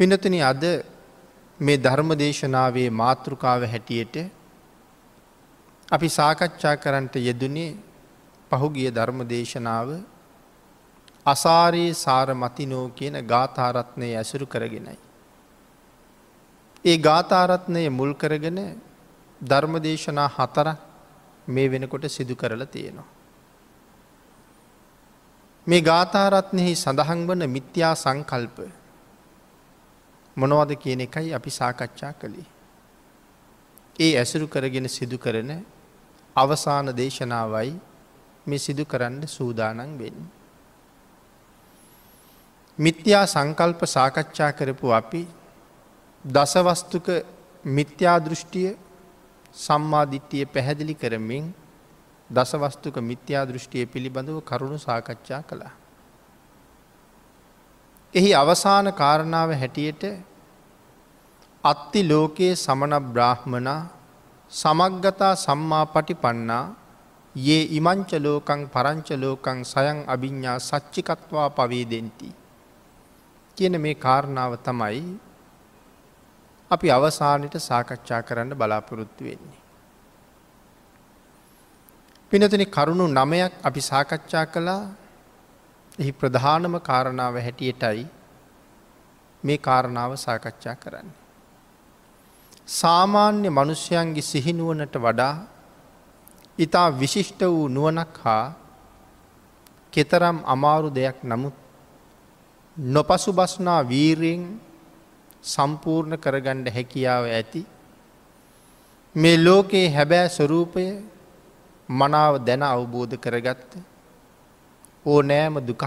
පිනතන අද මේ ධර්ම දේශනාවේ මාතෘකාව හැටියට අපි සාකච්ඡා කරන්නට යෙදනේ පහුගිය ධර්ම දේශනාව අසාරයේ සාර මතිනෝ කියන ගාථාරත්නය ඇසුරු කරගෙනයි. ඒ ගාථාරත්නය මුල් කරගෙන ධර්ම දේශනා හතර මේ වෙනකොට සිදු කරලා තියෙනවා. මේ ගාථාරත්නෙහි සඳහන් වන මිත්‍යා සංකල්පය මොනවද කියන එකයි අපි සාකච්ඡා කළේ. ඒ ඇසුරු කරගෙන සිදු කරන අවසාන දේශනාවයි මේ සිදු කරන්න සූදානන් වෙන්. මිත්‍යා සංකල්ප සාකච්ඡා කරපු අපි දසවස්තුක මිත්‍යාදෘෂ්ටිය සම්මාධිට්ටිය පැහැදිලි කරමින් දසවස්තුක මිත්‍යා දෘෂ්ටිය පිළිබඳව කරුණු සාකච්ඡා කළා. එහි අවසාන කාරණාව හැටියට අත්ති ලෝකයේ සමන බ්‍රාහ්මනා සමක්ගතා සම්මා පටි පන්නා ඒ ඉමංච ලෝකං පරංච ලෝකං සයං අභිඤ්ඥා සච්චිකත්වා පවේදෙන්ති. කියන මේ කාරණාව තමයි අපි අවසානයට සාකච්ඡා කරන්න බලාපොරොත්තු වෙන්නේ. පිනතින කරුණු නමයක් අපි සාකච්ඡා කළා එහි ප්‍රධානම කාරණාව හැටියටයි මේ කාරණාව සාකච්ඡා කරන්න. සාමාන්‍ය මනුෂ්‍යයන්ගේ සිහිනුවනට වඩා ඉතා විශිෂ්ට වූ නුවනක් හා කෙතරම් අමාරු දෙයක් නමුත් නොපසු බස්නා වීරයෙන් සම්පූර්ණ කරගණ්ඩ හැකියාව ඇති මේ ලෝකයේ හැබෑ ස්වරූපය මනාව දැන අවබෝධ කරගත්ත ඕ නෑම දුකක්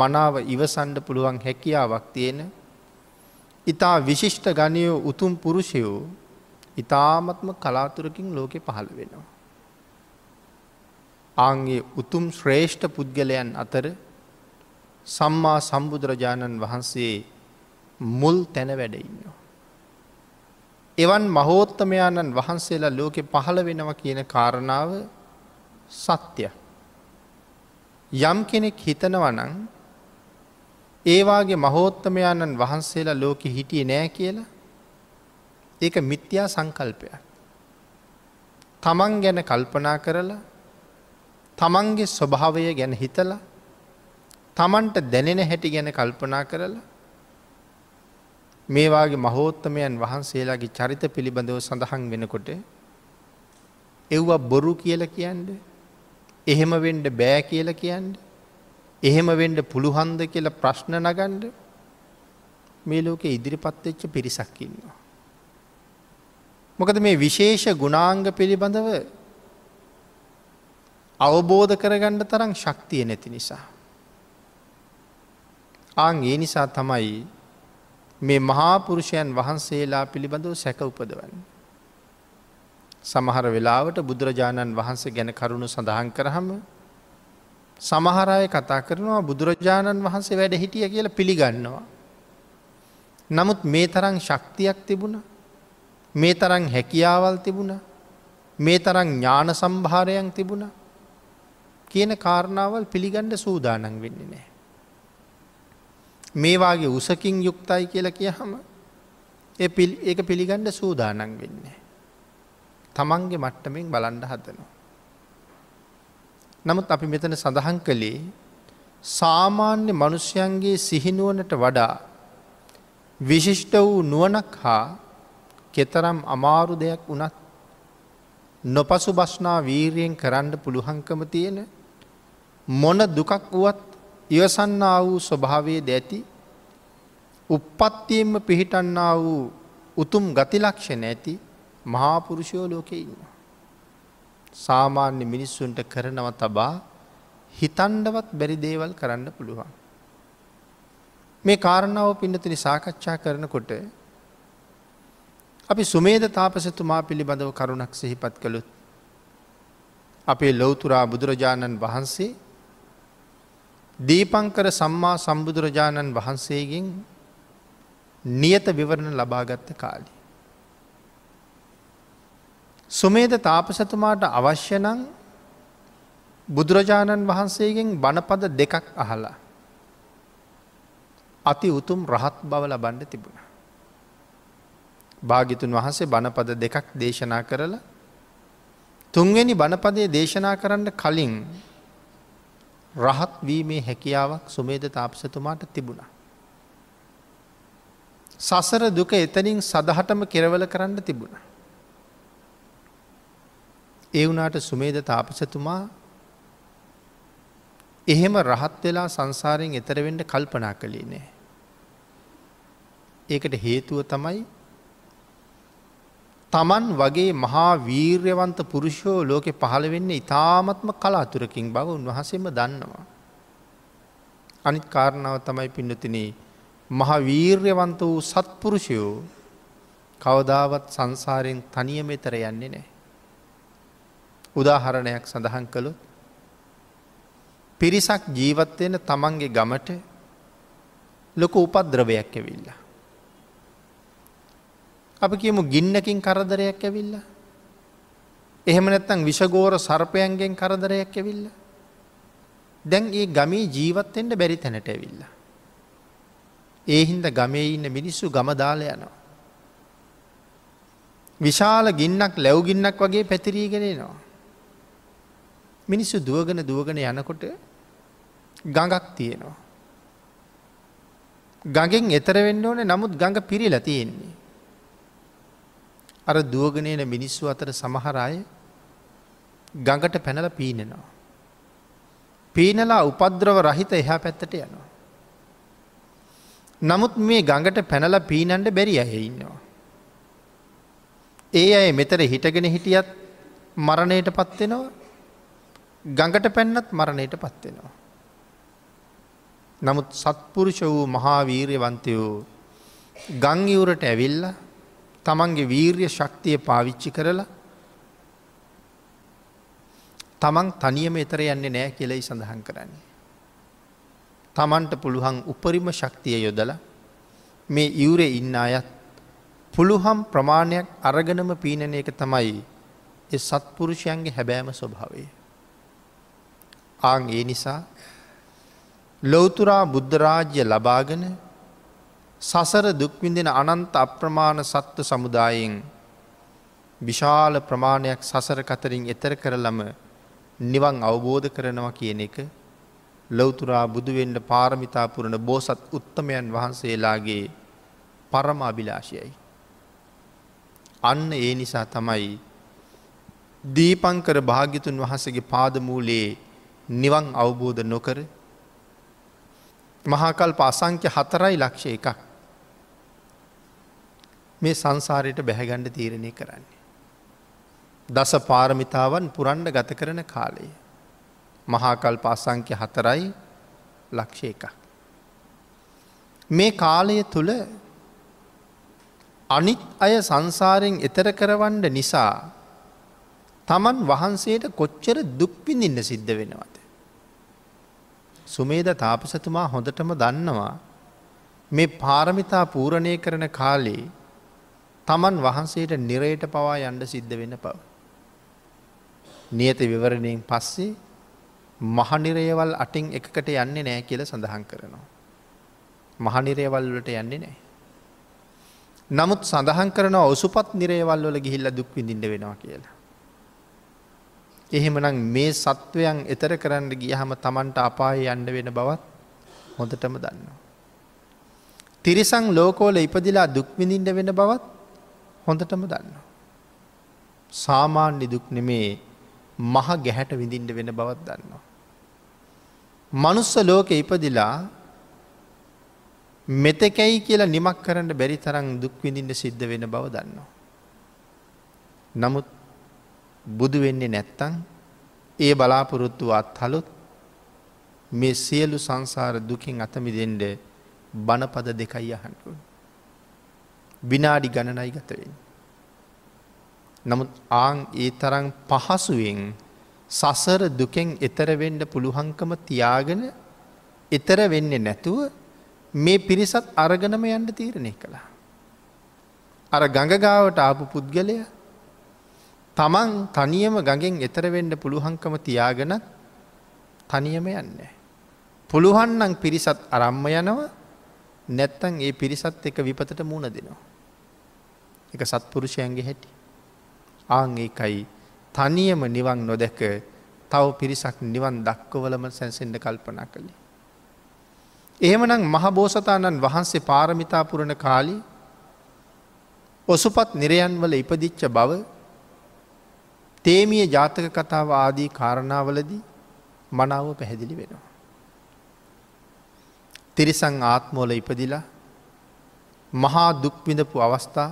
මනාව ඉවසන්ඩ පුළුවන් හැකියාවක් තියෙන ඉතා විශිෂ්ට ගණයෝ උතුම් පුරුෂයෝ ඉතාමත්ම කලාතුරකින් ලෝකෙ පහළ වෙනවා. ආන්ගේ උතුම් ශ්‍රේෂ්ඨ පුද්ගලයන් අතර සම්මා සම්බුදුරජාණන් වහන්සේ මුල් තැන වැඩඉන්නවා. එවන් මහෝත්තමයාණන් වහන්සේලා ලෝකෙ පහළ වෙනවා කියන කාරණාව සත්‍යය. යම් කෙනෙක් හිතනවනං ඒවාගේ මහෝත්තමයන්න් වහන්සේලා ලෝකෙ හිටිය නෑ කියලා ඒක මිත්‍යා සංකල්පයක්. තමන් ගැන කල්පනා කරලා තමන්ගේ ස්වභාවය ගැන හිතලා තමන්ට දැනෙන හැටි ගැන කල්පනා කරලා මේවාගේ මහෝත්තමයන් වහන්සේලාගේ චරිත පිළිබඳව සඳහන් වෙනකොට එව්වා බොරු කියල කියන්ඩ එහෙම වෙන්ඩ බෑ කියල කියන්ඩ එහෙම වෙන්ඩ පුළුහන්ද කියලා ප්‍රශ්න නගන්ඩ මේ ලෝක ඉදිරිපත්වෙච්ච පිරිසක්කින්නවා. මොකද මේ විශේෂ ගුණාංග පිළිබඳව අවබෝධ කරගණ්ඩ තරම් ශක්තිය නැති නිසා. ආං ඒ නිසා තමයි මේ මහාපුරුෂයන් වහන්සේලා පිළිබඳව සැක උපදවන්න. සමහර වෙලාවට බුදුරජාණන් වහන්සේ ගැන කරුණු සඳහන් කරහම සමහරය කතා කරනවා බුදුරජාණන් වහන්සේ වැඩ හිටිය කියල පිළිගන්නවා. නමුත් මේ තරං ශක්තියක් තිබුණ මේ තරං හැකියාවල් තිබුණ මේ තරං ඥාන සම්භාරයන් තිබුණ කියන කාරණාවල් පිළිගණ්ඩ සූදානන් වෙන්නේ නෑ. මේවාගේ උසකින් යුක්තයි කියල කිය හම ඒ පිළිගණ්ඩ සූදානන් වෙන්නේ. තමන්ගේ මට්ටමින් බලන්ඩ හදනවා. නමුත් අපි මෙතන සඳහන් කළේ සාමාන්‍ය මනුෂ්‍යයන්ගේ සිහිනුවනට වඩා විශිෂ්ට වූ නුවනක් හා කෙතරම් අමාරු දෙයක් වනත් නොපසු බස්නා වීරයෙන් කරන්න පුළුහංකම තියෙන මොන දුකක් වුවත් ඉවසන්නා වූ ස්වභාවයේද ඇති උප්පත්තියෙන්ම පිහිටන්නා වූ උතුම් ගතිලක්ෂණ ඇති මහාපුරුෂයෝ ලෝකෙ ඉන්නවා. සාමාන්‍ය මිනිස්සුන්ට කරනව තබා හිතන්ඩවත් බැරි දේවල් කරන්න පුළුවන්. මේ කාරණාව පින්නතිනි සාකච්ඡා කරනකොට අපි සුමේද තාපසතුමා පිළිබඳව කරුණක් සිහිපත් කළුත්. අපේ ලොවතුරා බුදුරජාණන් වහන්සේ දීපංකර සම්මා සම්බුදුරජාණන් වහන්සේගෙන් නියත විවරණ ලබාගත්ත කාලි. සුමේද තාපසතුමාට අවශ්‍යනං බුදුරජාණන් වහන්සේගෙන් බණපද දෙකක් අහලා. අති උතුම් රහත් බව ලබන්ඩ තිබුණ. භාගිතුන් වහන්සේ බණපද දෙකක් දේශනා කරලා තුන්වෙනි බණපදය දේශනා කරන්න කලින් රහත් වීමේ හැකියාවක් සුමේද තාපසතුමාට තිබුණා. සසර දුක එතනින් සදහටම කෙරවල කරන්න තිබුණා. ඒ වුනාට සුමේද තාපසතුමා එහෙම රහත් වෙලා සංසාරයෙන් එතරවෙන්ට කල්පනා කළේ නෑ. ඒකට හේතුව තමයි තමන් වගේ මහා වීර්යවන්ත පුරුෂෝ ලෝකෙ පහළ වෙන්න ඉතාමත්ම කලාතුරකින් බව උන්වහසෙම දන්නවා. අනිත් කාරණාව තමයි පින්නතින මහා වීර්යවන්ත වූ සත්පුරුෂයෝ කවදාවත් සංසාරයෙන් තනියමෙතර යන්නේ නෑ. උදාහරණයක් සඳහන් කළොත් පිරිසක් ජීවත්වෙන තමන්ගේ ගමට ලොක උපද්‍රවයක් ඇවිල්ලා. අප කියමු ගින්නකින් කරදරයක් ඇවිල්ල. එහෙම නැත්තං විෂගෝර සර්පයන්ගෙන් කරදරයක් ඇවිල්ල. දැන් ඒ ගමේ ජීවත්තෙන්ට බැරි තැනට ඇවිල්ල. ඒහින්ද ගමේ ඉන්න මිනිස්සු ගමදාල යනවා. විශාල ගින්නක් ලැව්ගින්නක් වගේ පැතිරීගෙනේ නවා. මිනිස්සු දුවගෙන දුවගෙන යනකොට ගඟක් තියෙනවා. ගඟෙන් එතරවෙන්න ඕන නමුත් ගඟ පිරිල තියෙන්නේ. අර දුවගනයන මිනිස්සු අතර සමහරය ගඟට පැනල පීනෙනවා. පීනලා උපද්‍රව රහිත එහා පැත්තට යනවා. නමුත් මේ ගඟට පැනල පීනන්ට බැරි අය ඉන්නවා. ඒ අය මෙතර හිටගෙන හිටියත් මරණයට පත්වෙනවා ගඟට පැන්නත් මරණයට පත්වෙනවා. නමුත් සත්පුරුෂ වූ මහාවීර්යවන්තයෝ ගංයවුරට ඇවිල්ල තමන්ගේ වීර්ය ශක්තිය පාවිච්චි කරලා තමන් තනියම එතර යන්නේ නෑ කෙලෙයි සඳහන් කරන්නේ. තමන්ට පුළුවන් උපරිම ශක්තිය යොදල මේ ඉවුරේ ඉන්න අයත් පුළුහම් ප්‍රමාණයක් අරගනම පීනන එක තමයි එ සත්පුරුෂයන්ගේ හැබෑම ස්වභාවේ. ආං ඒ නිසා ලොවතුරා බුද්ධරාජ්‍ය ලබාගෙන සසර දුක්විඳෙන අනන්ත අප්‍රමාණ සත්ව සමුදායෙන් විශාල ප්‍රමාණයක් සසර කතරින් එතර කරලම නිවන් අවබෝධ කරනවා කියන එක ලොවතුරා බුදුවෙන්ට පාරමිතාපුරණ බෝසත් උත්තමයන් වහන්සේලාගේ පරම අභිලාශයයි. අන්න ඒ නිසා තමයි දීපංකර භාගිතුන් වහසගේ පාදමූලයේ නිවන් අවබෝධ නොකර මහාකල් පාසංක්‍ය හතරයි ලක්ෂ එකක් මේ සංසාරයට බැහැගණ්ඩ තීරණය කරන්නේ. දස පාරමිතාවන් පුරන්ඩ ගත කරන කාලයේ. මහාකල් පාසංක්‍ය හතරයි ලක්ෂ එකක්. මේ කාලය තුළ අනිත් අය සංසාරයෙන් එතර කරවන්ඩ නිසා තමන් වහන්සේට කොච්චර දුක්පිඳින්න සිද්ධ වෙනවද. සුමේද තාපසතුමා හොඳටම දන්නවා මේ පාරමිතා පූරණය කරන කාලේ තමන් වහන්සේට නිරයට පවා යන්ඩ සිද්ධ වෙන පව. නියත විවරණයෙන් පස්සේ මහනිරේවල් අටින් එකකට යන්නේ නෑ කියල සඳහන් කරනවා. මහනිරේවල්ලට යන්නේ නෑ. නමුත් සඳහන් කරන ඔසුපත් නිරේවල්ල ගිහිල්ල දුක් විඳින්න වෙනවා කියලා. එහෙමනම් මේ සත්වයන් එතර කරන්න ගියහම තමන්ට අපාය යන්න වෙන බවත් හොඳටම දන්නවා. තිරිසං ලෝකෝල ඉපදිලා දුක්විඳින්ට වෙන බවත් හොඳටම දන්නවා. සාමාන්‍ය දුක් නෙමේ මහ ගැහැට විඳින්ට වෙන බවත් දන්නවා. මනුස්ස ලෝක ඉපදිලා මෙතකැයි කියලා නිමක් කරන්න බැරි තරම් දුක් විඳින්ට සිද්ධ වෙන බව දන්නවා. නමුත් බුදු වෙන්නේ නැත්තං ඒ බලාපොරොත්තුව අත්හලොත් මේ සියලු සංසාර දුකින් අතමිදෙන්ට බණපද දෙකයි අහන්කුන්. විනාඩි ගණනයි ගතවෙන්. නමුත් ආං ඒ තරං පහසුවෙන් සසර දුකෙන් එතරවෙන්ඩ පුළුහංකම තියාගෙන එතර වෙන්නේ නැතුව මේ පිරිසත් අරගනම යන්න තීරණය කළා. අර ගඟගාවට ආපු පුද්ගලයා තමන් තනියම ගඟෙන් එතරවෙන්න පුළුහංකම තියාගෙන තනියම යන්න. පුළුහන්නං පිරිසත් අරම්ම යනව නැත්තන් ඒ පිරිසත් එක විපතට මුණ දෙනවා. එක සත්පුරුෂයන්ගේ හැටි. ආං ඒකයි තනියම නිවන් නොදැක තව පිරිසක් නිවන් දක්කවලම සැන්සෙන්ඩ කල්පනා කළේ. එහෙමනම් මහබෝසතාණන් වහන්සේ පාරමිතාපුරණ කාලි ඔසුපත් නිරයන්වල ඉපදිච්ච බව තේමිය ජාතක කතාව ආදී කාරණාවලදී මනාව පැහැදිලි වෙනවා. තිරිසං ආත්මෝල ඉපදිලා මහා දුක්විඳපු අවස්ථා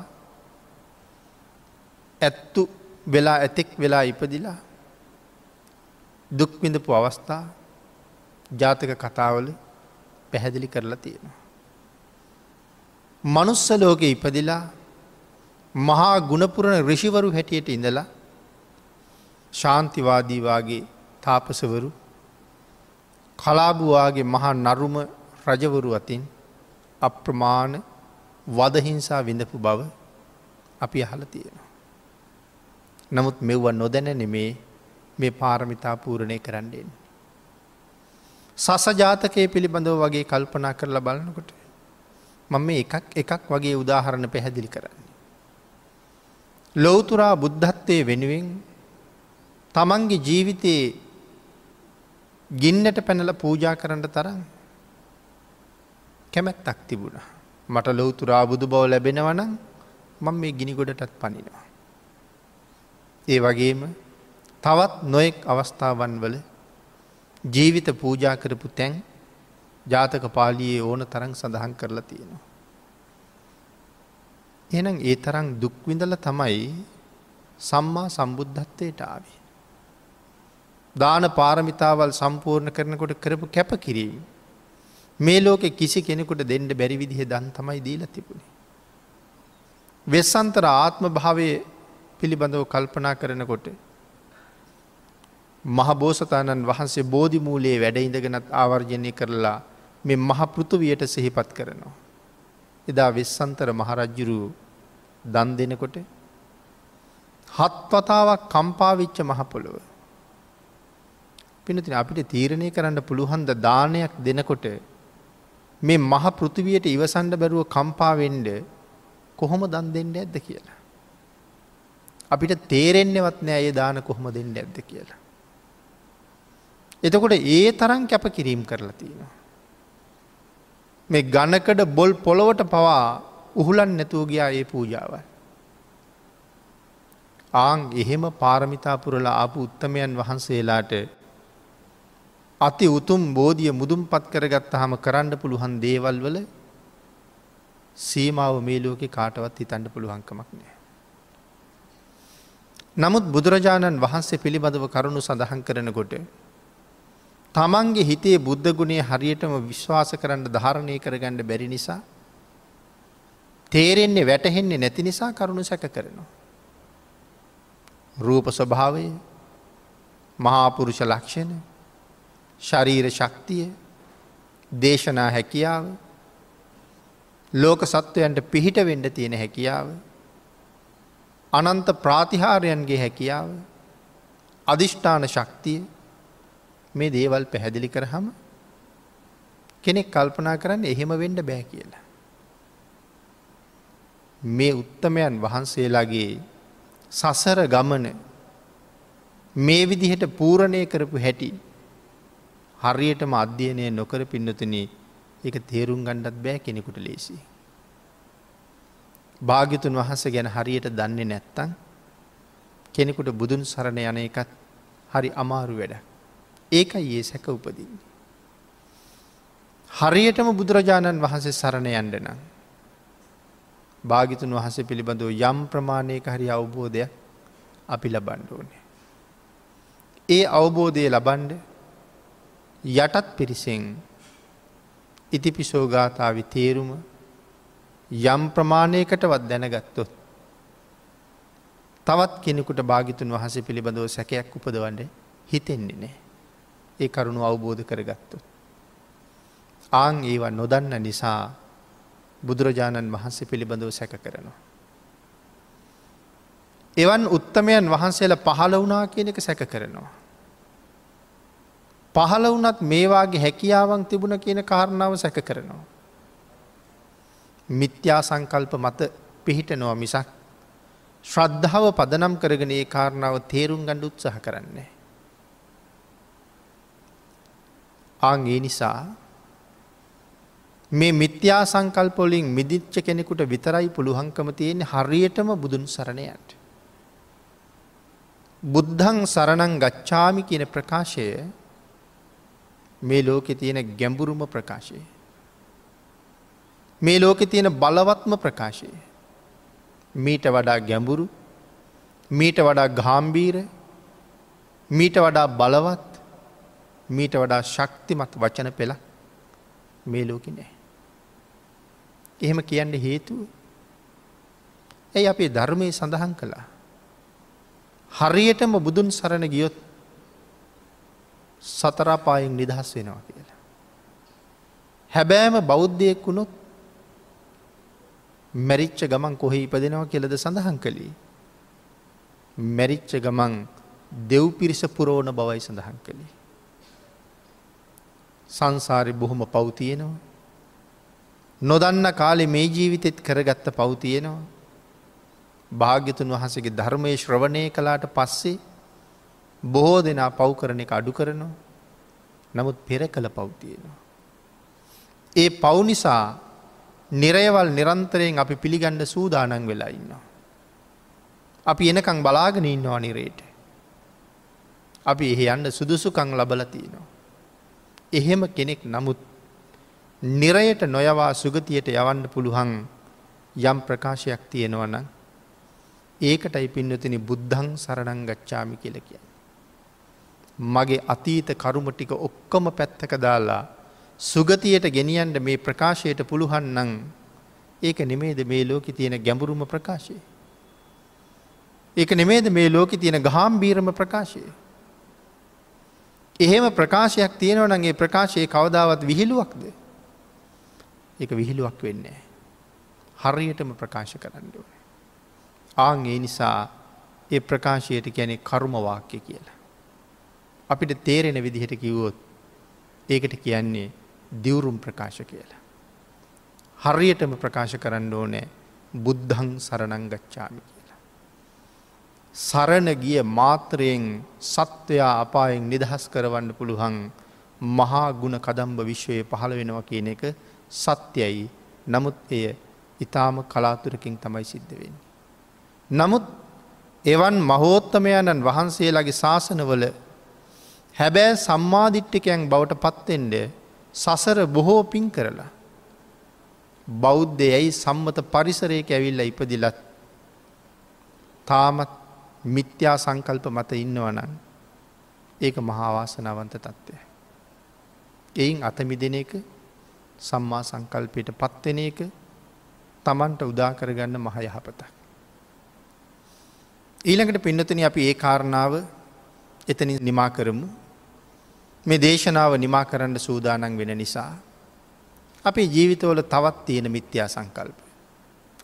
ඇත්තු වෙලා ඇතෙක් වෙලා ඉපදිලා දුක්විඳපු අවස්ථා ජාතක කතාවල පැහැදිලි කරලා තියෙනවා. මනුස්සලෝක ඉපදිලා මහා ගුණපුරණ රිෂිවරු හැටියට ඉඳලා ශාන්තිවාදීවාගේ තාපසවරු කලාබුවාගේ මහා නරුම රජවරු අතින් අප්‍රමාණ වදහිංසා විඳපු බව අපි අහල තියෙනවා. නමුත් මෙව්ව නොදැන නෙමේ මේ පාරමිතා පූරණය කරන්නෙන්. සසජාතකය පිළිබඳව වගේ කල්පනා කරලා බලනකොට මම එකක් එකක් වගේ උදාහරණ පැහැදිලි කරන්නේ. ලෝතුරා බුද්ධත්වය වෙනුවෙන් තමන්ගේ ජීවිතයේ ගින්නට පැනල පූජා කරන්න තරම් කැමැත්තක් තිබුණ. මට ලොවතු රාබුදු බව ලැබෙනවනම් මං මේ ගිනිගොඩටත් පනිනවා. ඒ වගේම තවත් නොයෙක් අවස්ථාවන් වල ජීවිත පූජා කරපු තැන් ජාතක පාලියේ ඕන තරං සඳහන් කරලා තියෙනවා. එනම් ඒ තරං දුක්විඳල තමයි සම්මා සම්බුද්ධත්වයට ආවේ. දාන පාරමිතාවල් සම්පූර්ණ කරනකොට කරපු කැප කිරීම. මේ ලෝකෙ කිසි කෙනෙකුට දෙන්ඩ බැරි විදිහ දන් තමයි දීල තිබුණේ. වෙස්සන්තර ආත්ම භාවය පිළිබඳව කල්පනා කරනකොට. මහබෝසතාණන් වහන්සේ බෝධිමූලයේ වැඩඉඳගෙනත් ආවර්ජනය කරලා මෙ මහපෘතුවයට සිහිපත් කරනවා. එදා වෙස්සන්තර මහරජ්ජුරු දන් දෙනකොට හත් වතාවක් කම්පාවිච්ච මහපොළොව. පිනතින අපිට තීරණය කරන්න පුළුහන්ද දානයක් දෙනකොට මේ මහ පෘතිවයට ඉවසන්ඩ බැරුව කම්පාවෙන්ඩ කොහොම දන් දෙන්න ඇද්ද කියලා. අපිට තේරෙන්න්නවත් නෑ ඒ දාන කොහොම දෙන්න ඇද්ද කියලා. එතකොට ඒ තරම් කැප කිරීම් කරලා තියෙනවා. මේ ගණකඩ බොල් පොළොවට පවා උහුලන් නැතුව ගියා ඒ පූජාව. ආං එහෙම පාරමිතාපුරල ආපු උත්තමයන් වහන්සේලාට අති උතුම් බෝධිය මුදුම්පත් කරගත්ත හම කරන්න පුළුවන් දේවල් වල සීමාව මේ ලෝකෙ කාටවත් හිතන්න පුළුවන්කමක් නෑ. නමුත් බුදුරජාණන් වහන්සේ පිළිබඳව කරුණු සඳහන් කරනකොට තමන්ගේ හිතේ බුද්ධ ගුණේ හරියටම විශ්වාස කරන්න ධාරණය කරගන්න බැරි නිසා තේරෙන්නේ වැටහෙන්නේ නැති නිසා කරුණු සැක කරනවා. රූප ස්වභාවය මහාපුරුෂ ලක්ෂණ ශරීර ශක්තිය දේශනා හැකියාව ලෝක සත්වයන්ට පිහිට වෙන්ඩ තියෙන හැකියාව අනන්ත ප්‍රාතිහාරයන්ගේ හැකියාව අධිෂ්ඨාන ශක්තිය මේ දේවල් පැහැදිලි කරහම කෙනෙක් කල්පනා කරන්න එහෙම වෙන්ඩ බෑ කියලා. මේ උත්තමයන් වහන්සේලාගේ සසර ගමන මේ විදිහට පූරණය කරපු හැටි හරියටම අධ්‍යයනය නොකර පින්නතුන එක තේරුම් ගණ්ඩත් බෑ කෙනෙකුට ලේසි. භාගිතුන් වහස ගැන හරියට දන්නේ නැත්තං කෙනෙකුට බුදුන් සරණ යන එකත් හරි අමාරු වැඩ. ඒක ඒ සැක උපදින්නේ. හරියටම බුදුරජාණන් වහන්සේ සරණ යන්ඩ නම්. භාගිතුන් වහස පිළිබඳව යම් ප්‍රමාණයක හරි අවබෝධයක් අපි ලබන්ඩ ඕනෑ. ඒ අවබෝධය ලබන්ඩ යටත් පිරිසෙන් ඉතිපිසෝ ගාථාව තේරුම යම් ප්‍රමාණයකටවත් දැනගත්තොත්. තවත් කෙනෙකුට භාගිතුන් වහස පිළිබඳව සැකයක් උපදවන්ට හිතෙන්නේ නෑ. ඒ කරුණු අවබෝධ කරගත්තු. ආං ඒව නොදන්න නිසා බුදුරජාණන් වහන්සේ පිළිබඳව සැක කරනවා. එවන් උත්තමයන් වහන්සේලා පහළ වනා කියන එක සැක කරනවා. පහළ වනත් මේවාගේ හැකියාවන් තිබුණ කියන කාරණාව සැක කරනවා. මිත්‍යා සංකල්ප මත පිහිටනවා මිසක් ශ්‍රද්ධාව පදනම් කරගෙන ඒ කාරණාව තේරුම් ගණ්ඩ උත්සහ කරන්නේ. ආං ඒ නිසා මේ මිත්‍යා සංකල්පොලින් මිදිච්ච කෙනෙකුට විතරයි පුළුහංකම තියෙන හරියටම බුදුන් සරණයට. බුද්ධන් සරණං ගච්ඡාමි කියන ප්‍රකාශය මේ ලෝකෙ තියෙන ගැඹුරුම ප්‍රකාශය. මේ ලෝකෙ තියෙන බලවත්ම ප්‍රකාශය. මීට වඩා ගැඹුරු මීට වඩා ගාම්බීර මීට වඩා බලවත් මීට වඩා ශක්තිමත් වචන පෙළ මේ ලෝකෙ නෑ. එහෙම කියන්න හේතුව ඇයි අපේ ධර්මය සඳහන් කළා. හරියටම බුදුන් සරණ ගියොත් සතරාපායෙන් නිදහස් වෙනවා කියලා. හැබෑම බෞද්ධයෙක් වුණොත් මැරිච්ච ගමන් කොහෙ ඉපදෙනවා කියලද සඳහන් කළේ. මැරිච්ච ගමන් දෙව් පිරිස පුරෝණ බවයි සඳහන් කළේ. සංසාරි බොහොම පවතියනවා. නොදන්න කාලෙ මේ ජීවිතෙත් කරගත්ත පවතියනවා. භාග්‍යතුන් වහසගේ ධර්මය ශ්‍රවණය කලාට පස්සේ බොහෝ දෙනා පව් කරන එක අඩු කරනවා. නමුත් පෙර කළ පෞතියෙනවා. ඒ පව් නිසා නිරයවල් නිරන්තරයෙන් අපි පිළිගණ්ඩ සූදානන් වෙලා ඉන්නවා. අපි එනකං බලාගෙන ඉන්නවා නිරේට. අපි එහි යන්න සුදුසුකං ලබලතියනවා. එහෙම කෙනෙක් නමුත් නිරයට නොයවා සුගතියට යවන්න පුළුහන් යම් ප්‍රකාශයක් තියෙනවනම් ඒකටයි පින්නතිනි බුද්ධං සරණං ගච්ඡාමි කියල කියන්න. මගේ අතීත කරුම ටික ඔක්කොම පැත්තක දාලා සුගතියට ගෙනියන්ට මේ ප්‍රකාශයට පුළුවන් නං ඒක නෙමේද මේ ලෝක තියෙන ගැඹුරුම ප්‍රකාශය. ඒක නෙමේද මේ ලෝක තියෙන ගහාම්බීරම ප්‍රකාශය. එහෙම ප්‍රකාශයක් තියෙනවනගේ ප්‍රකාශයේ කවදාවත් විහිළුවක්ද. එක විහිළුවක් වෙන්නේ. හරියටම ප්‍රකාශ කරන්න ඕන. ආං ඒ නිසා ඒ ප්‍රකාශයට කියැනෙ කර්මවාක්‍ය කියලා. අපිට තේරෙන විදිහට කිව්වොත් ඒකට කියන්නේ දිවුරුම් ප්‍රකාශ කියලා. හරියටම ප්‍රකාශ කරන්න ඕනෑ බුද්ධං සරණංගච්ඡාමි කියලා. සරණ ගිය මාත්‍රයෙන් සත්වයා අපායෙන් නිදහස් කරවන්න පුළුවන් මහා ගුණ කදම්බ විශ්වය පහළ වෙනවා කියන එක සත්‍යයි නමුත් එය ඉතාම කලාතුරකින් තමයි සිද්ධ වෙන්නේ. නමුත් එවන් මහෝත්තමයණන් වහන්සේලාගේ ශාසනවල හැබැයි සම්මාධිට්ටිකයන් බවට පත්තෙන්ඩ සසර බොහෝ පින් කරලා. බෞද්ධයයි සම්මත පරිසරයක ඇවිල්ල ඉපදිලත් තාමත් මිත්‍යා සංකල්ප මත ඉන්නවනන් ඒක මහාවාසනාවන්ත තත්ත්වය. එයින් අතමිදෙන එක සම්මා සංකල්පයට පත්වෙන එක තමන්ට උදාකරගන්න මහ යහපතක්. ඊළඟට පින්නතන අපි ඒ කාරණාව එතනි නිමා කරමු මේ දේශනාව නිමා කරන්න සූදානන් වෙන නිසා. අපේ ජීවිතවල තවත් තියෙන මිත්‍යා සංකල්ප.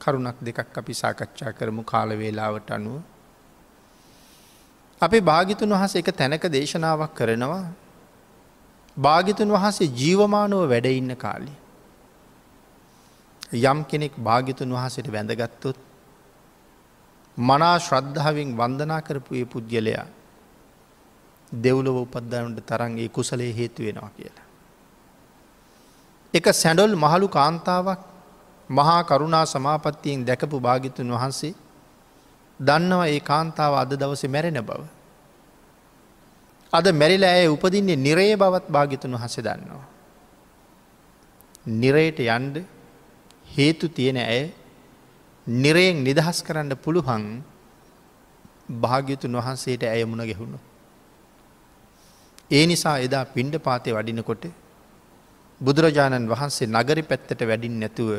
කරුණක් දෙකක් අපි සාකච්ඡා කරමු කාලවේලාවට අනුව. අපේ භාගිතුන් වහස එක තැනක දේශනාවක් කරනවා. භාගිතුන් වහසේ ජීවමානුව වැඩඉන්න කාලි. යම් කෙනෙක් භාගිතුන් වහසට වැඳගත්තුත් මනා ශ්‍රද්ධාවෙන් වන්දනා කරපුයේ පුද්ගලයා දෙව්ලොව උපද්දානට තරන්ගේ කුසලේ හේතු වෙනවා කියලා. එක සැඩොල් මහළු කාන්තාවක් මහා කරුණා සමාපත්තියෙන් දැකපු භාගිතුන් වහන්සේ දන්නවා ඒ කාන්තාව අද දවස මැරෙන බව. අද මැරිල ඇය උපදින්නේ නිරේ බවත් භාගිතුන් වහස දන්නවා. නිරයට යන්ඩ හේතු තියෙන ඇය නිරයෙන් නිදහස් කරන්න පුළුහන් භාග්‍යතුන් වහන්සේට ඇය මුණ ගැහුණු. ඒ නිසා එදා පිණ්ඩ පාතය වඩිනකොට බුදුරජාණන් වහන්සේ නගරි පැත්තට වැඩින් නැතුව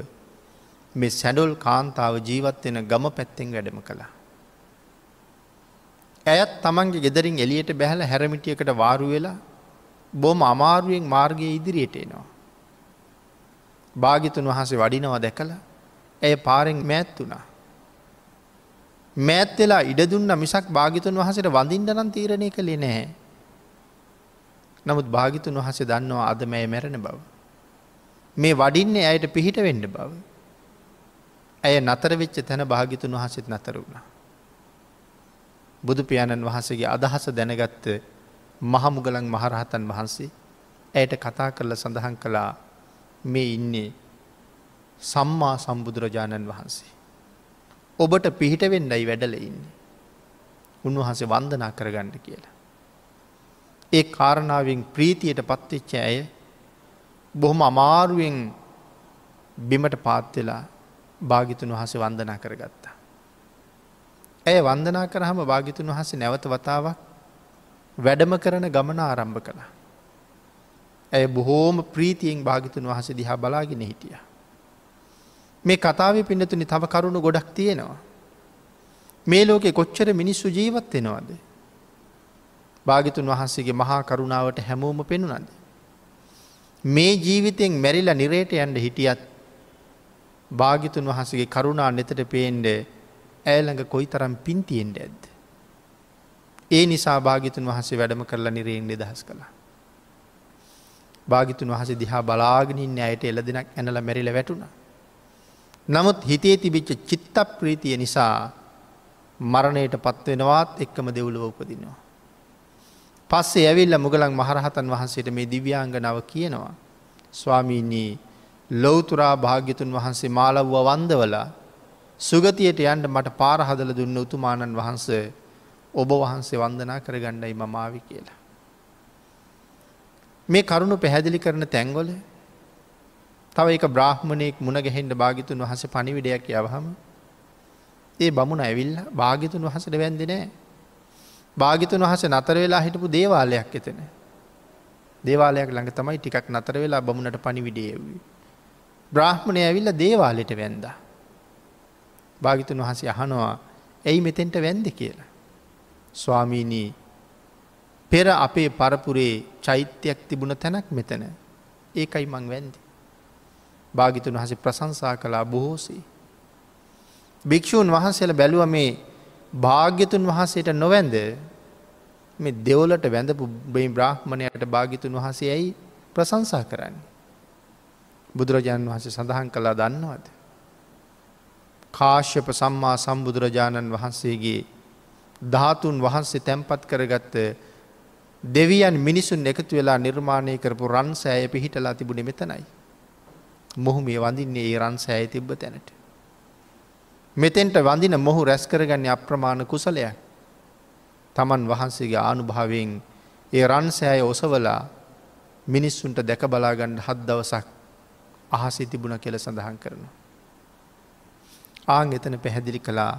මේ සැඩොල් කාන්තාව ජීවත්වෙන ගම පැත්තෙන් වැඩම කළා. ඇයත් තමන්ගේ ගෙදරින් එලියට බැහල හැරමිටියකට වාරු වෙලා බොම අමාරුවෙන් මාර්ගය ඉදිරියට එනවා. භාගිතුන් වහසේ වඩිනවා දැකළ ඇය පාරෙන් මෑත් වුණා. මෑත් වෙලා ඉඩදුන්න මිසක් භාගිතුන් වහසට වඳින්ඩනන් තීරණය කළේ නැහැ. නමුත් භාගිතුන් වහසේ දන්නවා අද මෑ මැරණ බව. මේ වඩින්නේ ඇයට පිහිට වෙන්න බව. ඇය නතර වෙච්ච තැන භාගිතුන් වහසෙත් නතර වුණා. බුදු පියාණන් වහන්සේගේ අදහස දැනගත්ත මහමුගලන් මහරහතන් වහන්සේ ඇයට කතා කරල සඳහන් කළා මේ ඉන්නේ සම්මා සම්බුදුරජාණන් වහන්සේ. ඔබට පිහිට වෙන්නයි වැඩල ඉන්නේ. උන්වහන්සේ වන්දනා කරගන්න කියලා. ඒ කාරණාවෙන් ප්‍රීතියට පත්වෙච්ච ඇය බොහොම අමාරුවෙන් බිමට පාත්වෙලා භාගිතුන් වහසේ වන්දනා කරගත්තා. ඇය වන්දනා කරහම භාගිතුන් වහසේ නැවත වතාවක් වැඩම කරන ගමන ආරම්භ කළා. ඇය බොහෝම ප්‍රීතියෙන් භාගිතුන් වහස දිහා බලාගෙන හිටිය. මේ කතාව පින්නතුනි තව කරුණු ගොඩක් තියෙනවා. මේ ලෝකෙ කොච්චර මිනිස්සු ජීවත් වෙනවාදේ. භාගිතුන් වහන්සේගේ මහා කරුණාවට හැමෝම පෙනුනද. මේ ජීවිතයෙන් මැරිලා නිරේට යන්ඩ හිටියත් භාගිතුන් වහන්සගේ කරුණා නෙතට පේෙන්ඩ ඇෑළඟ කොයි තරම් පින්තියෙන්ට ඇද. ඒ නිසා භාගිතුන් වහසේ වැඩම කරලා නිරයෙන් නිදහස් කළා. භාගිතුන් වහස දිහා බලාගෙනින් ඇයට එල දෙනක් ඇනල මැරිල වැටුණ. නමුත් හිතේ තිබිච්ච චිත්ත ප්‍රීතිය නිසා මරණයට පත්වෙනවාත් එක්කම දෙවුලව උපදිනවා. පස්සේ ඇවිල්ල මුගලන් මහරහතන් වහන්සේට මේ දිව්‍යාංගනාව කියනවා. ස්වාමීන්නේ ලොවතුරා භාග්‍යතුන් වහන්සේ මාලව්ව වන්දවල සුගතියට යන්ට මට පාරහදල දුන්න උතුමාණන් වහන්ස ඔබ වහන්සේ වන්දනා කරගණ්ඩයි මමාවි කියලා. මේ කරුණු පැහැදිලි කරන තැන්ගොල තව එක බ්‍රහ්මණයෙක් මුණගැහෙන්ට භාගිතුන් වහස පණිවිඩයක් යවහම ඒ බමුණ ඇවිල්ල භාගිතුන් වහසට වැන්දිනෑ භාගිතුන් වහස නතර වෙලා හිටපු දේවාලයක් එතන. දේවාලයක් ළඟ තමයි ටිකක් නතර වෙලා බමුණට පණිවිඩේවී. බ්‍රාහ්මණය ඇවිල්ල දේවාලෙට වැන්ද. භාගිතුන් වහසේ අහනවා ඇයි මෙතෙන්ට වැන්ද කියලා. ස්වාමීනී පෙර අපේ පරපුරේ චෛත්‍යයක් තිබුණ තැනක් මෙතන ඒකයි මං වැන්දි. භාගිතුන් වහස ප්‍රසංසා කලා බොහෝසේ. භික්‍ෂූන් වහන්සේල බැලුව මේ භාග්‍යතුන් වහන්සේට නොවැන්ද මේ දෙවලට වැඳපු බයි බ්‍රහ්මණයට භාගිතුන් වහසේ ඇයි ප්‍රසංසා කරන්න. බුදුරජාණන් වහන්සේ සඳහන් කලා දන්නවද. කාශ්‍යප සම්මා සම්බුදුරජාණන් වහන්සේගේ ධාතුන් වහන්සේ තැන්පත් කරගත්ත දෙවියන් මිනිසුන් එකතු වෙලා නිර්මාණය කරපු රන් සෑය පිහිටලා තිබුණෙ මෙතනයි. මොහු මේ වඳින්නේ ඒ රන් සෑය තිබ්බ තැනට. මෙතෙන්ට වඳින මොහු රැස්කරගන්න අප්‍රමාණ කුසලය තමන් වහන්සේගේ ආනුභාවෙන් ඒ රන්සෑය ඔසවලා මිනිස්සුන්ට දැක බලාගන්න හත් දවසක් අහසේ තිබුණ කෙල සඳහන් කරනවා. ආං එතන පැහැදිලි කළා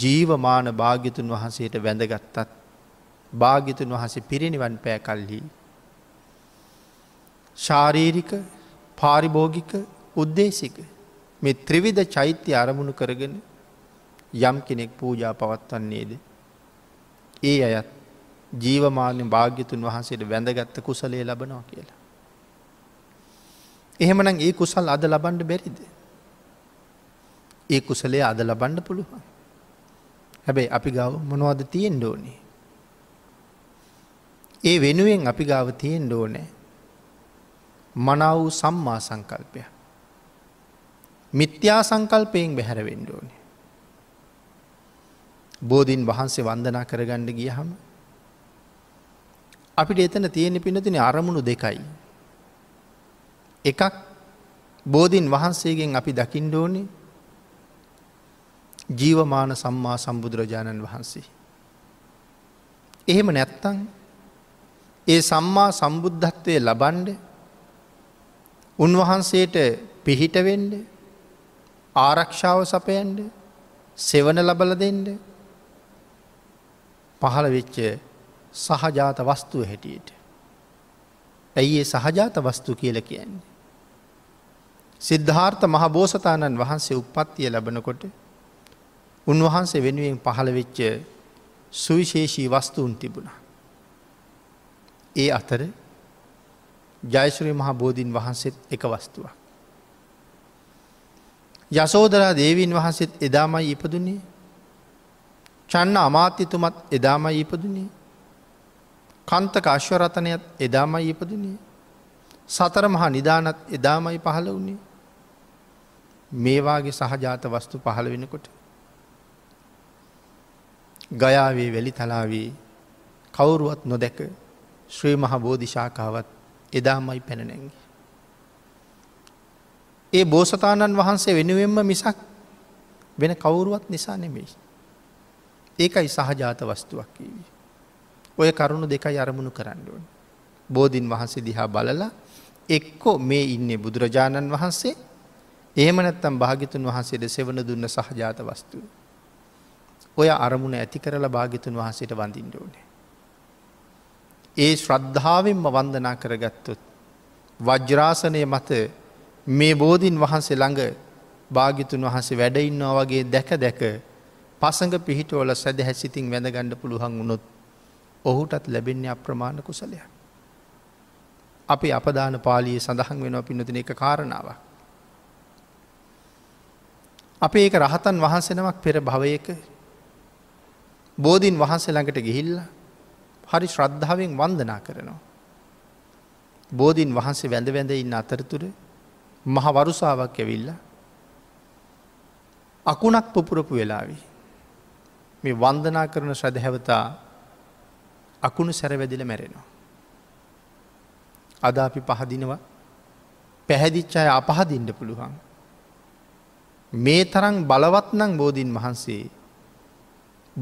ජීවමාන භාගිතුන් වහන්සේට වැඳගත්තත් භාගිතුන් වහසේ පිරිනිවන් පෑ කල්හි. ශාරීරික පාරිභෝගික උද්දේශික මේ ත්‍රවිධ චෛත්‍ය අරමුණු කරගෙන යම් කෙනෙක් පූජා පවත්වන්නේද. ඒ අයත් ජීවමාන්‍ය භාග්‍යතුන් වහන්සේට වැඳගත්ත කුසලේ ලබනවා කියලා. එහෙමනම් ඒ කුසල් අද ලබන්ඩ බැරිද. ඒ කුසලේ අද ලබන්ඩ පුළුවන්. හැබැයි අපි ගව මොනවද තියෙන් ඩෝනේ. ඒ වෙනුවෙන් අපි ගාව තියෙන් ඩෝනෑ මනාවූ සම්මා සංකල්පයක්. මිත්‍යා සංකල්පයෙන් බැහැර වෙන්ඩෝන. බෝධීන් වහන්සේ වන්දනා කරගණ්ඩ ගිය හම. අපිට එතන තියෙන පිනතින අරමුණු දෙකයි. එකක් බෝධීන් වහන්සේගෙන් අපි දකිින්ඩෝනි ජීවමාන සම්මා සම්බුදුරජාණන් වහන්සේ. එහෙම නැත්තං ඒ සම්මා සම්බුද්ධත්වය ලබන්ඩ උන්වහන්සේට පිහිටවෙන්ඩ ආරක්ෂාව සපයන්ඩ සෙවන ලබල දෙන්ඩ පහළ වෙච්ච සහජාත වස්තුව හැටියට. ඇයි ඒ සහජාත වස්තු කියල කියන්නේ. සිද්ධාර්ථ මහ බෝසතාණන් වහන්සේ උපත්තිය ලබනකොට උන්වහන්සේ වෙනුවෙන් පහළ වෙච්ච සුවිශේෂී වස්තුූන් තිබුණා. ඒ අතර ජයශ්‍රී මහා බෝධීන් වහන්සේත් එක වස්තුවක්. යසෝදරා දේවීන් වහන්සේත් එදාමයි ඉපදුනේ. චන්න අමාත්‍යතුමත් එදාමයි ඉපදුනේ. කන්තක අශ්වරතනයත් එදාමයි ඉපදුනේ. සතර මහා නිධානත් එදාමයි පහළ වුණේ. මේවාගේ සහජාත වස්තු පහළ වෙනකොට. ගයාවේ වැලි තලාවේ කවුරුවත් නොදැක ශ්‍රී මහා බෝධිශාකාවත් එදාමයි පැනනැගේ. ඒ බෝසතාණන් වහන්සේ වෙනුවෙන්ම මිසක් වෙන කවුරුවත් නිසා නෙමෙයි. ඒකයි සහජාත වස්තුවක් වී. ඔය කරුණු දෙක අරමුණු කරන්නඩුවන්. බෝධීන් වහන්සේ දිහා බලලා එක්කෝ මේ ඉන්නේ බුදුරජාණන් වහන්සේ ඒමනැත්තම් භාගිතුන් වහන්සේට සෙවන දුන්න සහජාත වස්තුව. ඔය අරමුණ ඇති කරලා භාගිතුන් වහන්සේට වඳින්ට ඕනේ. ඒ ශ්‍රද්ධාවෙන්ම වන්දනා කරගත්තුත්. වජ්‍රාසනය මත මේ බෝධීන් වහන්සේ ළඟ භාගිතුන් වහන්සේ වැඩඉන්නවා වගේ දැක දැක පසඟ පිහිටවල සැද හැසිතින් වැඳගණඩ පුළුවන් වුණොත් ඔහුටත් ලැබෙන්නේ අප්‍රමාණ කුසලයක්. අපි අපදාන පාලිය සඳහන් වෙනවා පින්නතින එක කාරණාව. අප ඒක රහතන් වහන්සෙනමක් පෙර භවයක බෝධීන් වහන්සේ ළඟට ගිහිල්ල හරි ශ්‍රද්ධාවෙන් වන්දනා කරනවා. බෝධීන් වහන්සේ වැඳ වැඳ ඉන්න අතරතුරේ මහ වරුසාවක් ඇවිල්ල අකුණක් පුපුරපු වෙලාවී. මේ වන්දනා කරන ශ්‍රදහැවතා අකුණු සැරවැදිල මැරෙනවා. අද අපි පහදිනවා පැහැදිච්චාය අපහදින්ට පුළුවන්. මේ තරම් බලවත්නං බෝධීන් වහන්සේ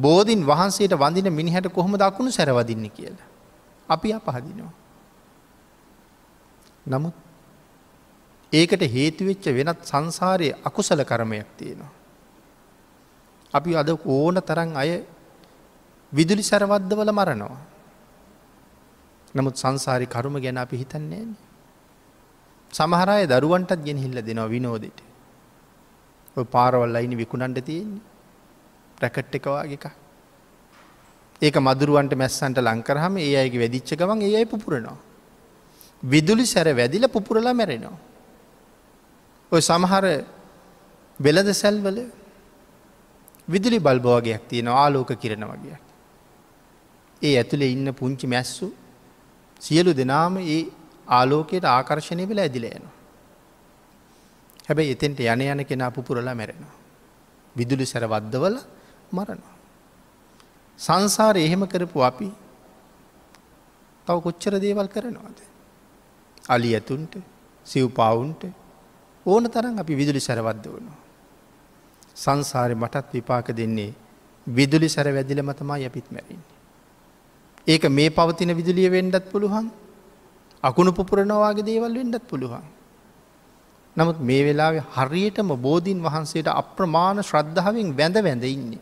බෝධීන් වහන්සේට වඳින මිනිහැට කොහොම දකුණු සැරවදින්න කියලා. අපි අපහදිනවා. නමුත් ඒකට හේතුවෙච්ච වෙනත් සංසාරය අකුසල කරමයක් තියෙනවා. අපි අද ඕන තරන් අය විදුලි සැරවද්ද වල මරනවා. නමුත් සංසාරි කරුම ගැන අපි හිතන්නේ. සමහරය දරුවන්ටත් ගෙනහිල්ල දෙනවා විනෝදෙට. පාරවල් අයිනි විකුණන්ට තියෙන්නේ ප්‍රැකට් එකවාගේක. ඒක මදුරුවන්ට මැස්සන්ට ලංකරහම ඒ අයගේ වැදිච්ච ගමන් ඒ අයි පුරනවා. විදුලි සැර වැදිල පුපුරලා මැරෙනවා. ඔය සමහර වෙලද සැල්වල විදුලි බල්බෝගයක් තියෙන ආලෝක කිරණ වගේ. ඒ ඇතුළේ ඉන්න පුංචි මැස්සු සියලු දෙනාම ඒ ආලෝකයට ආකර්ශණය වෙලා ඇදිලයන. හැබැයි එතෙන්ට යන යන කෙනා පුපුරලා මැරෙනවා. විදුලි සැරවද්දවල මරනවා. සංසාර එහෙම කරපු අපි තව කොච්චර දේවල් කරනවාද. අලි ඇතුන්ට සිව්පාවුන්ට ඕන තරන් අපි විදුලි සැරවද්ද වනවා. සංසාරය මටත් විපාක දෙන්නේ විදුලි සැර වැදිල මතමා යපිත් මැරන්නේ. ඒක මේ පවතින විදුලිය වෙන්ඩත් පුළුවන් අකුණු පුපුරණවාගේ දේවල් වෙන්ඩත් පුළුවන්. නමුත් මේ වෙලාවෙ හරියටම බෝධීන් වහන්සේට අප්‍රමාණ ශ්‍රද්ධාවෙන් වැඳ වැඳ ඉන්නේ.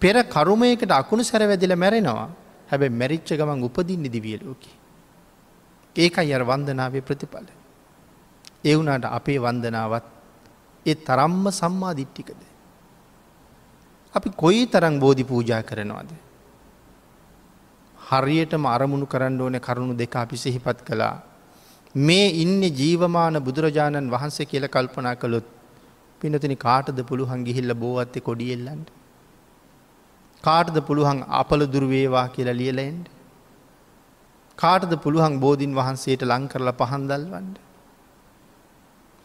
පෙර කරුමයකට අකුණු සැරවැදිල මැරෙනවා හැබැ මැරිච්ච ගමන් උපදින්න දිවියලෝකි. ඒකයි අර වන්දනාවේ ප්‍රතිඵලය. ඒ වුණට අපේ වන්දනාවත් ඒ තරම්ම සම්මාධිට්ටිකද. අපි කොයි තරං බෝධි පූජා කරනවාද. හරියටම අරමුණු කරන්න ඕන කරුණු දෙක අපි සිහිපත් කළා. මේ ඉන්න ජීවමාන බුදුරජාණන් වහන්සේ කියල කල්පනා කළොත් පිනතින කාටද පුළුහන් ගිහිල්ල බෝවත්ත කොඩියෙල්ලන්ට. කාටද පුළුහන් අපල දුර්වේවා කියලා ලියලෙන්ට. කාටද පුළුහන් බෝධීන් වහන්සේට ලංකරල පහන්දල්වන්ට.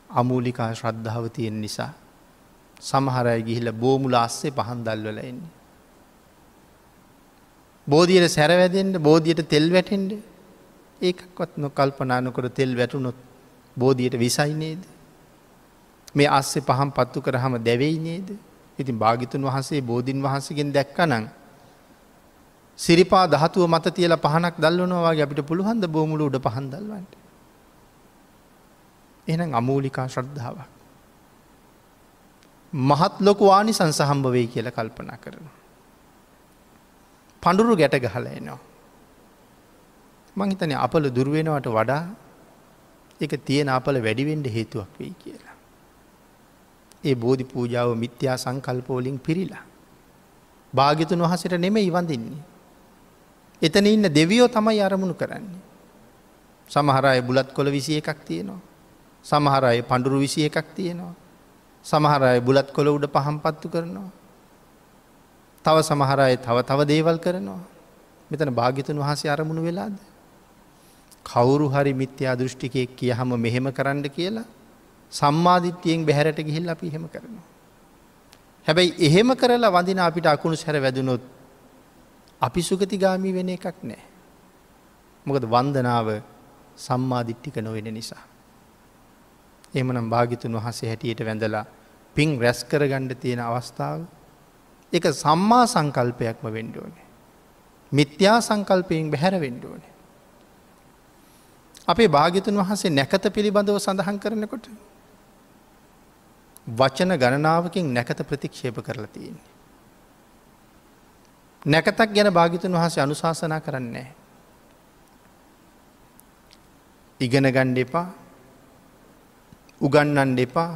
අමූලිකා ශ්‍රද්ධාව තියෙන් නිසා. සමහරය ගිහිල බෝමුල අස්සේ පහන් දල්වල එන්නේ. බෝධියට සැරවැදෙන්ට බෝධියට තෙල් වැටෙන්ට ඒකත් නොකල්පනානකොට තෙල් වැටුනොත් බෝධියට විසයි නේද. මේ අස්සේ පහම් පත්තු කරහම දැවෙයි නේද. ඉතින් භාගිතුන් වහන්සේ බෝධීන් වහන්සගෙන් දැක්කනං. සිරිපා දහතුව මත තියල පහනක් දල්වනවාගේ අපිට පුළුහන්ද බෝමුල උඩ පහන්දල්වන්ට. එනම් අමූලිකා ශ්‍රද්ධාව. මහත් ලොකු ආනි සංසහම්භ වේ කියල කල්පනා කරනවා. පඳුරු ගැට ගහල එනවා. මංහිතන අපල දුර්ුවෙනවට වඩා එක තියෙන අපල වැඩිවෙන්ඩ හේතුවක් වෙයි කියලා. ඒ බෝධි පූජාව මිත්‍යා සංකල්පෝලින් පිරිලා. භාගිතුන් වහසට නෙම ඉවඳන්නේ. එතන ඉන්න දෙවියෝ තමයි අරමුණු කරන්නේ. සමහරය බුලත් කොළ විසිය එකක් තියෙනවා. සමහර අය පඩුරු විසි එකක් තියෙනවා. සමහර අය බුලත් කොළ උඩ පහම් පත්තු කරනවා. තව සමහර අය තව තව දේවල් කරනවා. මෙතන භාගිතන් වහසේ අරමුණු වෙලාද. කවුරු හරි මිත්‍යා දෘෂ්ටිකයෙක් කිය හම මෙහෙම කරන්න කියලා සම්මාධිත්‍යයෙන් බැහැරට ගිහිල් අපි හෙම කරනවා. හැබැයි එහෙම කරලා වඳින අපිට අකුණු සැර වැදුනොත් අපි සුගතිගාමී වෙන එකක් නෑ. මොකද වන්දනාව සම්මාධිට්ටික නොවෙන නිසා. එමනම් භාගිතුන් වහසේ හැටියට වැඳලා පින් රැස් කරගණ්ඩ තියෙන අවස්ථාව එක සම්මා සංකල්පයක්ම වෙන්ඩෝනේ. මිත්‍යා සංකල්පයෙන් බැහැර වෙන්ඩෝනේ. අපේ භාගිතුන් වහන්සේ නැකත පිළිබඳව සඳහන් කරනකොට වචන ගණනාවකින් නැකත ප්‍රතික්ෂේප කරලා තියන්නේ. නැකතක් ගැන භාගිතුන් වහසේ අනුශාසනා කරන්නේ. ඉගෙන ගණ්ඩ එපා උගන්නන් එපා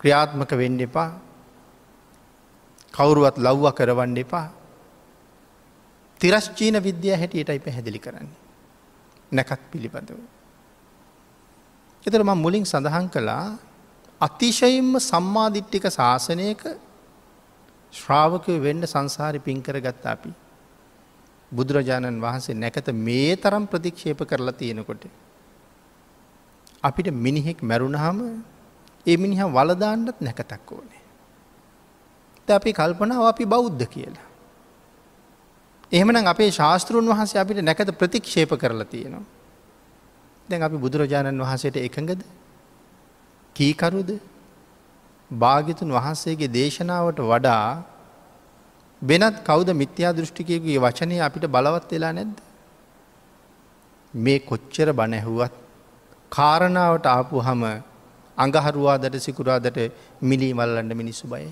ක්‍රියාත්මක වෙන්න එපා කවුරුවත් ලව්ව කරවන්න එපා තිරස්චීන විද්‍යා හැටියටයි පැහැදිලි කරන්නේ නැකත් පිළිබඳව. එතර ම මුලින් සඳහන් කළා අතිශයින්ම සම්මාධිට්ටික ශාසනයක ශ්‍රාවකය වෙන්න සංසාරි පින්කර ගත්තා අපි. බුදුරජාණන් වහන්සේ නැකත මේ තරම් ප්‍රතික්ෂේප කරලා තියෙනකොට. අපිට මිනිහෙක් මැරුණහම ඒ මිනිහ වලදාන්නත් නැකතක් ඕනේ. ත අපි කල්පනාව අපි බෞද්ධ කියලා. එහෙමනම් අපේ ශාස්තෘන් වහන්සේ අපිට නැකත ප්‍රතික්ෂේප කරලා තියෙනවා. දැන් අපි බුදුරජාණන් වහන්සේට එකඟද කීකරුද භාගිතුන් වහන්සේගේ දේශනාවට වඩා වෙනත් කෞද මිත්‍යා දෘෂ්ටිකයකුගේ වචනය අපිට බලවත් වෙලා නැද්ද. මේ කොච්චර බණැහුවත් කාරණාවට ආපු හම අඟහරුවාදට සිකුරාදට මිලී මල්ලන්න මිනිස්සු බයි.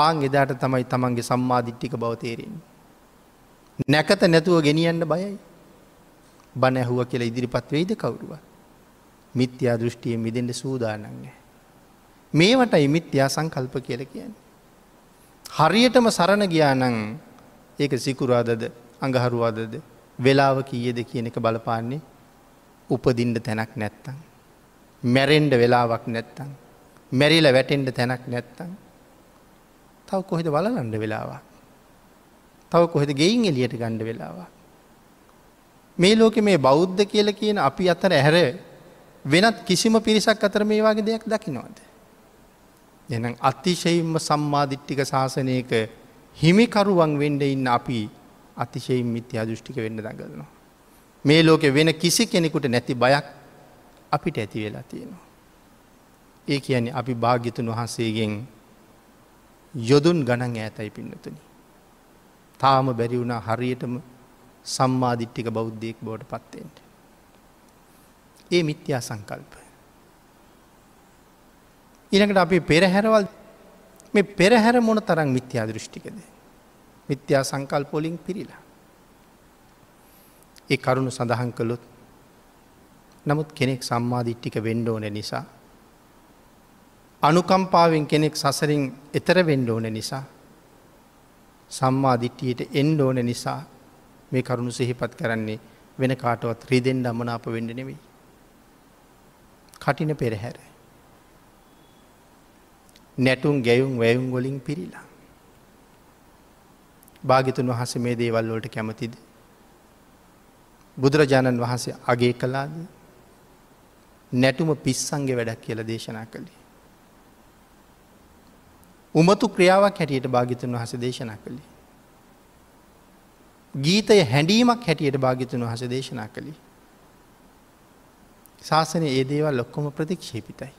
ආං එදාට තමයි තමන්ගේ සම්මාධිට්ටික බවතේරෙන්. නැකත නැතුව ගෙනියන්න බයයි. බනැහුව කියල ඉදිරිපත් වෙයිද කවුරුව. මිත්‍යා දෘෂ්ටිය මිදෙන්ට සූදානන්නේ. මේවටයි මිත්‍යා සංකල්ප කියල කියන්න. හරියටම සරණ ගියානං ඒක සිකුරාදද අඟහරුවාදද වෙලාව කීයද කියන එක බලපාන්නේ උපදින්ට තැනක් නැත්තං. මැරෙන්ඩ වෙලාවක් නැත්තං. මැරිල වැටෙන්ට තැනක් නැත්තං. තව කොහෙද බලලන්ඩ වෙලාවක්. තව කොහෙද ගෙයින් එලියට ගණ්ඩ වෙලාවක්. මේ ලෝකෙ මේ බෞද්ධ කියල කියන අපි අතර ඇහැර වෙනත් කිසිම පිරිසක් අතර මේ වගේ දෙයක් දකිනවාද. එනම් අතිශයිම්ම සම්මාධිට්ටික ශාසනයක හිමිකරුවන් වෙන්ඩ ඉන්න අපි අතිශයිම් මිත්‍ය අදෘෂ්ටික වෙන්න දඟලනවා. මේ ලෝකෙ වෙන කිසි කෙනෙකුට නැති බයක් අපිට ඇති වෙලා තියෙනවා. ඒ කියන්නේ අපි භාග්‍යතුන් වහන්සේගෙන් යොදුන් ගණන් ඇතයි පින්නතුනි. තාම බැරි වුණා හරියටම සම්මාධිට්ටික බෞද්ධයෙක් බෝට පත්තෙන්ට. ඒ මිත්‍යා සංකල්ප. ඉනකට අපි පෙරහැරවල් මේ පෙරහැර මොන තරම් මිත්‍යා දෘෂ්ටිකද. මිත්‍යා සංකල්පොලින් පිරිලා. ඒ කරුණු සඳහන් කළොත් නමුත් කෙනෙක් සම්මාධිට්ටික වෙන්ඩ ඕන නිසා. අනුකම්පාවෙන් කෙනෙක් සසරින් එතර වෙන්ඩ ඕන නිසා. සම්මාධිට්ටියට එන්ඩ ඕන නිසා මේ කරුණු සිහිපත් කරන්නේ වෙන කාටවත් රිදෙන් අමනාප වෙඩ නෙවෙයි. කටින පෙරහැර. නැටුම් ගැයුම් වැයුම් ගොලින් පිරිලා. භාගිතුන් වහස මේ දේවල් වලට කැමතිද. බුදුරජාණන් වහන්සේ අගේ කලාද නැටුම පිස්සන්ගේ වැඩක් කියල දේශනා කළේ. උමතු ක්‍රියාවක් හැටියට භාගිතන් වහස දේශනා කළේ. ගීතය හැඩීමක් හැටියට භාගිතන් වහස දේශනා කළේ. ශාසනය ඒ දේවල් ලොක්කොම ප්‍රතික්ෂේපිතයි.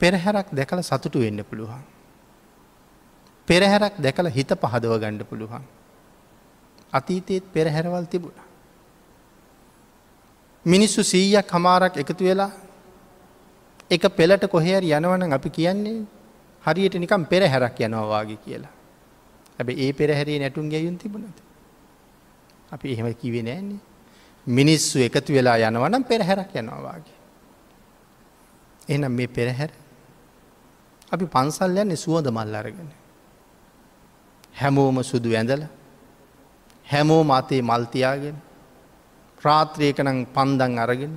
පෙරහැරක් දැකළ සතුටු වෙන්න පුළුවන්. පෙරහැරක් දැකළ හිත පහදව ගණ්ඩ පුළුවන්. අතීතයේත් පෙරහැරවල් තිබුණ. මිනිස්සු සීයක් හමාරක් එකතු වෙලා එක පෙළට කොහේර යනවන අපි කියන්නේ හරියට නිකම් පෙරහැරක් යනවාගේ කියලා. ඇැබ ඒ පෙරහැරේ නැටුන් ගැයුන් තිබුණද. අපි එහෙම කිවේ නෑන්නේ මිනිස්සු එකතු වෙලා යනවනම් පෙරහැරක් යනවාගේ. එනම් මේ පෙරහැර අපි පන්සල් යන්නේ සුවඳ මල් අරගෙන. හැමෝම සුදු ඇඳලා හැමෝ මතේ මල්තියාගෙන ප්‍රාත්‍රයකනං පන්දන් අරගෙන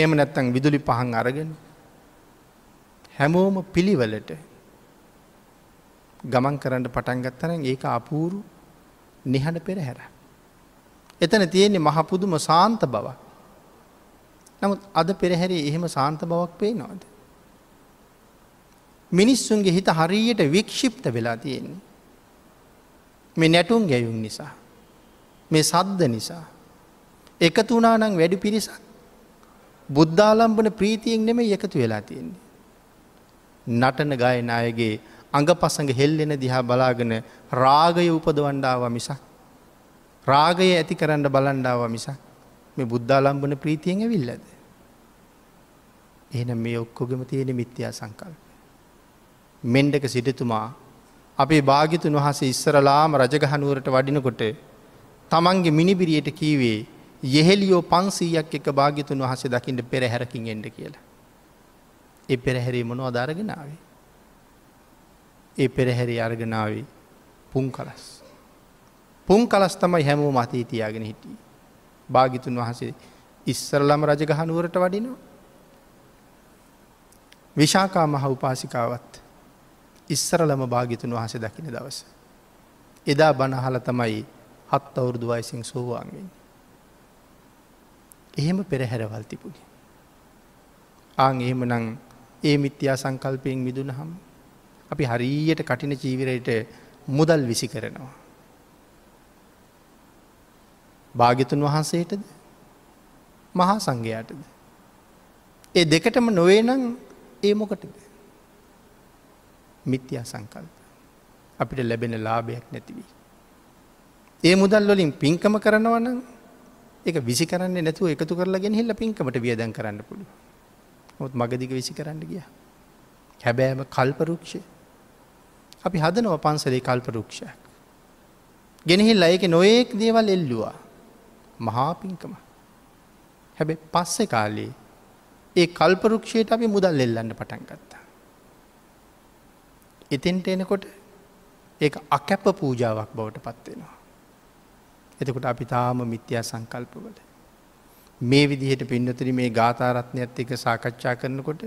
ඒම නැත්තං විදුලි පහන් අරගෙන හැමෝම පිළිවලට ගමන් කරන්න පටන්ගත්තන ඒක අපූරු නිහඬ පෙරහැර. එතන තියෙන්නේ මහපුදුම සාන්ත බව. නමුත් අද පෙරහැරේ එහෙම සාන්ත බවක් පේ නොද. මිනිස්සුන්ගේ හිත හරියට වික්ෂිප්ත වෙලා තියෙන්නේ. මේ නැටුම් ගැයුම් නිසා. මේ සද්ද නිසා. එකතු වනානං වැඩි පිරිසක්. බුද්ධාලම්බන ප්‍රීතියෙන් නෙමේ එකතු වෙලා තියෙන්නේ. නටන ගයන අයගේ අඟ පසඟ හෙල්ලෙන දිහා බලාගෙන රාගය උපදවන්ඩාව මිසක්. රාගය ඇති කරන්න බලන්ඩාව මිසක් මේ බුද්ධාලම්බන ප්‍රීතියෙන් ඇවිල්ලද. එහන මේ ඔක්කොගෙම තියෙන මිත්‍යා සංකල්ප. මෙන්ඩක සිටතුමා අපේ භාගිතුන් වහසේ ඉස්සරලාම රජගහනුවරට වඩිනකොට තමන්ගේ මිනිබිරියට කීවේ යෙහෙලියෝ පන්සීයක් එක භාගිතුන් වහසේ දකිට පෙරහැරකින් එන්ඩ කියලා. එ පෙරහැරීමනු අදාරගෙනාවේ. ඒ පෙරහැරි අර්ගනාවේ පුන් කලස්. පුන් කලස් තමයි හැමෝ මතී තියාගෙන හිටිය. භාගිතුන් වහසේ ඉස්සරලම රජගහනුවරට වඩිනවා. විශාකා මහ උපාසිකාවත් ඉස්සරලම භාගිතුන් වහස දකින දවස. එදා බණහල තමයි හත් අවුරුදු වයිසිං සෝවාන්ගෙන්. එහෙම පෙරහැරවල් තිබුණි. ආං එහෙම නං ඒ මිත්‍යා සංකල්පයෙන් මිදුන හම් අපි හරීයට කටින ජීවිරයට මුදල් විසි කරනවා. භාගිතුන් වහන්සේටද මහා සංඝයාටද. ඒ දෙකටම නොවේ නම් ඒ මොකටද. මිත්‍යා සංකල්ප. අපිට ලැබෙන ලාභයක් නැතිවී. ඒ මුදල් වලින් පින්කම කරනවන එක විසි කරන්න නැතුව එකතු කරලාගෙන හිල්ල පින්කමට වියදන් කරන්න පුළු. ඔත් මගදික විසි කරන්න ගිය. හැබෑම කල්පරුක්ෂය. අපි හදනව පන්සලේ කල්පරුක්ෂයක්. ගෙනෙහිල් අයක නොයෙක් දේවල් එල්ලුවා මහා පින්කම. හැබැ පස්සෙ කාලේ ඒ කල්පරුක්ෂයට අපි මුදල් එල්ලන්න පටන් ගත්ත. එතෙන්ට එනකොට ඒ අකැප පූජාවක් බවට පත්වෙනවා. එතකොට අපි තාම මිත්‍යා සංකල්පවල. මේ විදිහට පින්නතුරි මේ ගාතාරත්නයත් එක සාකච්ඡා කරනකොට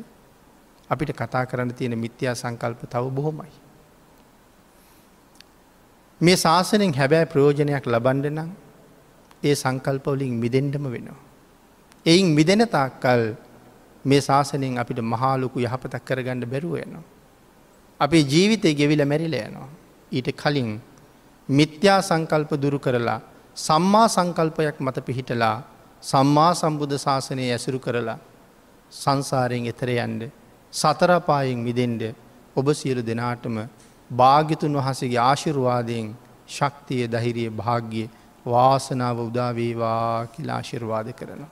අපිට කතා කරන්න තියෙන මිත්‍යා සංකල්ප තව බොහොමයි. මේ ශාසනෙන් හැබැයි ප්‍රයෝජනයක් ලබන්ඩ නම් ඒ සංකල්පවලින් මිදෙන්ඩම වෙනවා. එයින් මිදෙන තාක්කල් මේ ශාසනයෙන් අපිට මහාලොකු යහපතක් කරගන්න බැරුවයනවා. අපේ ජීවිතය ගෙවිල මැරිල යනවා. ඊට කලින් මිත්‍යා සංකල්ප දුරු කරලා සම්මා සංකල්පයක් මත පිහිටලා සම්මා සම්බුධ ශාසනය ඇසුරු කරලා සංසාරයෙන් එතරයන්ඩ සතරපායෙන් මිදෙන්ඩ ඔබ සියලු දෙනාටම භාගිතුන් වහසගේ ආශිරවාදයෙන් ශක්තිය දහිරිය භාග්‍ය වාසනාව උදාවේවා කියලා ආශිර්වාද කරනවා.